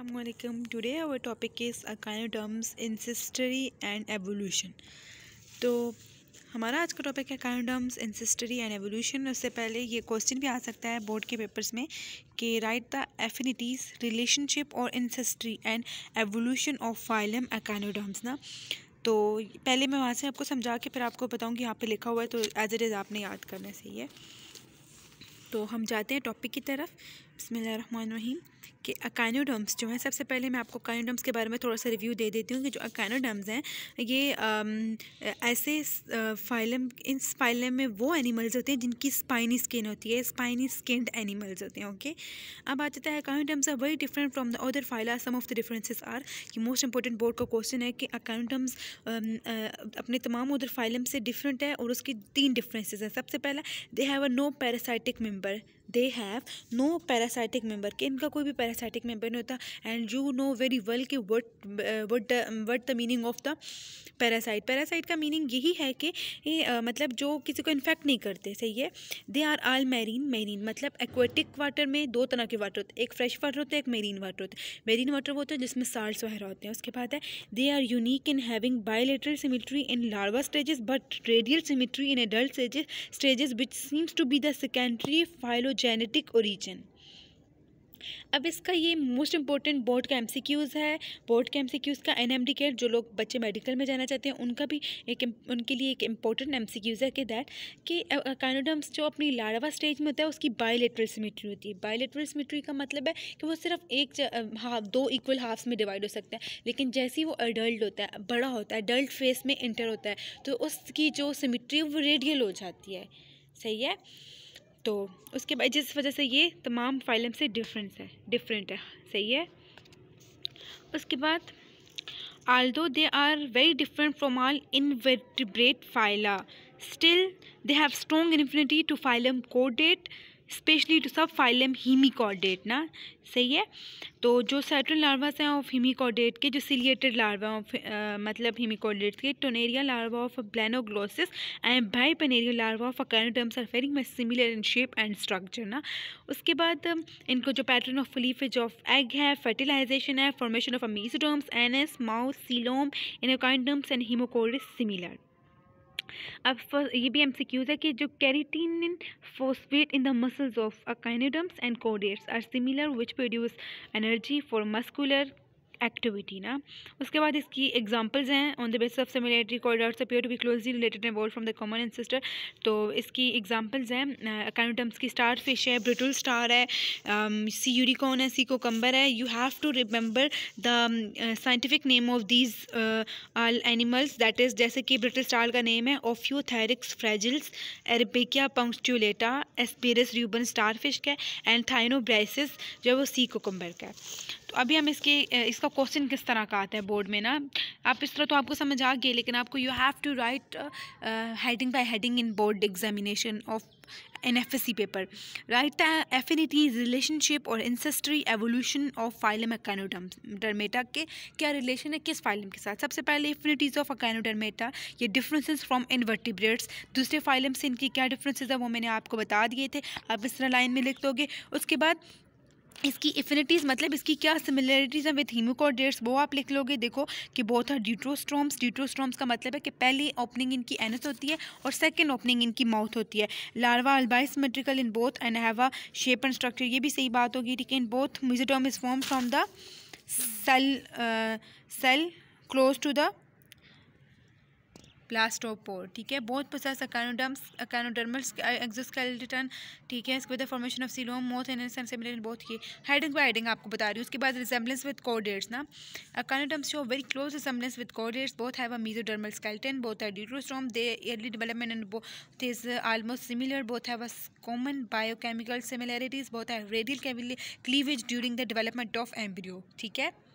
Assalamualaikum. Today our topic is in ancestry and evolution तो हमारा आज का टॉपिक है अकायोडम्स इंसिस्टरी एंड एवोल्यूशन उससे पहले ये क्वेश्चन भी आ सकता है बोर्ड के पेपर्स में कि राइट द एफिनिटीज़ रिलेशनशिप और ancestry and evolution of phylum echinoderms ना तो पहले मैं वहाँ से आपको समझा के फिर आपको बताऊँगी यहाँ पर लिखा हुआ है तो एज इट इज़ आपने याद करना चाहिए तो हम जाते हैं टॉपिक की तरफ बसमिल रहीम कि अकाइनोडम्स जो हैं सबसे पहले मैं आपको अकाइनोडम्स के बारे में थोड़ा सा रिव्यू दे देती हूँ कि जो अकाइनोडम्स हैं ये आ, ऐसे फाइलम इन फाइलम में वो एनिमल्स होते हैं जिनकी स्पाइनी स्किन होती है स्पाइनी स्किनड एनिमल्स होते हैं ओके अब आ जाता है echinoderms are very different from the other phyla some of the differences are कि मोस्ट इंपॉर्टेंट बोर्ड का क्वेश्चन है कि अकाइनोडम्स अपने तमाम उधर फाइलम से डिफरेंट है और उसकी तीन डिफरेंसेज हैं सबसे पहला they have a no parasitic member they have no parasitic member कि इनका कोई भी पैरासाइटिक मेम्बर नहीं होता and you know very well कि what what what the meaning of the parasite parasite का मीनिंग यही है कि ये uh, मतलब जो किसी को इन्फेक्ट नहीं करते सही है they are all marine marine मतलब एक्वेटिक वाटर में दो तरह के वाटर होते हैं एक फ्रेश वाटर होता है एक मेरीन वाटर होता है मेरीन वाटर वो होता है जिसमें साल्ट वगैरह होते हैं उसके बाद है they are unique in having bilateral symmetry in larva stages but radial symmetry in adult stages stages which seems to be the secondary phylogenetic origin अब इसका ये मोस्ट इंपॉर्टेंट बोर्ड का एमसीक्यूज़ है बोर्ड के MCQs का एनएमडी केयर जो लोग बच्चे मेडिकल में जाना चाहते हैं उनका भी एक उनके लिए एक इम्पॉर्टेंट एमसीक्यूज़ है कि दैट कि कैनोडम्स जो अपनी लाड़वा स्टेज में होता है उसकी बायोलेट्रल सिमेट्री होती है बायोलेट्रल सिमेट्री का मतलब है कि वो सिर्फ एक हाफ दो इक्वल हाफ्स में डिवाइड हो सकता है लेकिन जैसे ही वो अडल्ट होता है बड़ा होता है अडल्ट फेस में इंटर होता है तो उसकी जो सिमेट्री वो रेडियल हो जाती है सही है तो उसके बाद जिस वजह से ये तमाम फाइलम से डिफरेंस है डिफरेंट है सही है उसके बाद although they are very different from all invertebrate phyla still they have strong affinity to phylum कोडेट specially to subphylum hemichordate ना सही है तो जो सेटल लार्वास हैं ऑफ हीमिकॉर्डेट के जो सिलिएटेड लार्वा ऑफ मतलब हीमिकॉर्डेट के tornaria larva of Balanoglossus and bipinnaria larva of आर सरफेरिंग में similar in shape and structure ना उसके बाद इनको जो pattern of cleavage of egg है फर्टिलाइजेशन है formation of an anus mouth coelom echinoderms and hemichordates similar अब ये भी एम है कि जो creatinine phosphate in the muscles of echinoderms and chordates are similar which produce energy for muscular activity ना उसके बाद इसकी एग्जांपल्स हैं on the base of similarity corridors appear to be closely related world from the common and sister तो इसकी examples हैं echinoderms की star fish है ब्रिटल um, स्टार है सी यूरिकॉन है सी कोकम्बर है you have to remember the scientific name of these all animals that is जैसे कि ब्रिटिल स्टार का नेम है Ophiothrix fragilis Arbacia punctulata Asterias rubens star fish का and Thyone briareus जो है वो सी कोकम्बर का है तो अभी हम इसके इसका क्वेश्चन किस तरह का आता है बोर्ड में ना आप इस तरह तो आपको समझ आ गए लेकिन आपको you have to write heading by heading in board examination of an F S C paper write affinity affinities relationship और इंसेस्ट्री एवोल्यूशन ऑफ फाइलम डरमेटा के क्या रिलेशन है किस फाइलम के साथ सबसे पहले एफिनिटीज ऑफ अकैनोडर्मेटा ये डिफरेंसेस फ्रॉम इनवर्टिब्रेट्स दूसरे फाइलम से इनकी क्या डिफ्रेंसेज है वो मैंने आपको बता दिए थे आप इस तरह लाइन में लिख दोगे उसके बाद इसकी इफिनिटीज़ मतलब इसकी क्या सिमिलरिटीज़ हैं विथ हीमोकॉडेट्स वो आप लिख लोगे देखो कि बोथ आर ड्यूट्रोस्ट्रोम्स ड्यूट्रोस्ट्रोम्स का मतलब है कि पहली ओपनिंग इनकी एनस होती है और सेकंड ओपनिंग इनकी माउथ होती है लार्वा अल्बाइसमेट्रिकल in both and shape and structure ये भी सही बात होगी ठीक है in both mesoderm is form from the cell cell close to the blastopore ठीक है बहुत प्रोसेस अकानोडम्स अकानोडर्मल्स एक्सोस्केलेटन ठीक है इसके बाद formation of coelom mouth and बहुत की हाइडिंग बाई हाइडिंग आपको बता रही हूँ उसके बाद रिजेम्बलेंस विद कोडेट्स ना echinoderms show very close resemblance with chordates both have a mesodermal skeleton both are deuterostome they early development and both is almost similar both have a common biochemical similarities both have radial cleavage during the development of embryo ठीक है